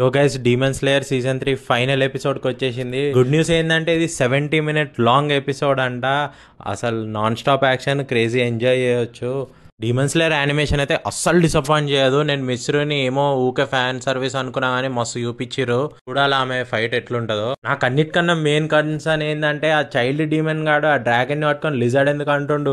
యో guys Demon Slayer season three final ఎపిసోడ్కి వచ్చేసింది గుడ్ న్యూస్ ఏంటంటే ఇది సెవెంటీ మినిట్ లాంగ్ ఎపిసోడ్ అంట అసలు non stop action crazy enjoy చేయొచ్చు డీమన్ స్లేయర్ యానిమేషన్ అయితే అస్సలు డిసప్పాయింట్ చేయదు నేను మిస్రుని ఏమో ఊకే ఫ్యాన్ సర్వీస్ అనుకున్నా కానీ మస్తు చూపించారు చూడాలి ఆమె ఫైట్ ఎట్లుంటుందో నాకు అన్నిటికన్నా మెయిన్ కన్సర్న్ ఏంటంటే ఆ చైల్డ్ డీమన్ గాడు ఆ డ్రాగన్ పట్టుకొని లిజర్డ్ ఎందుకు అంటుండు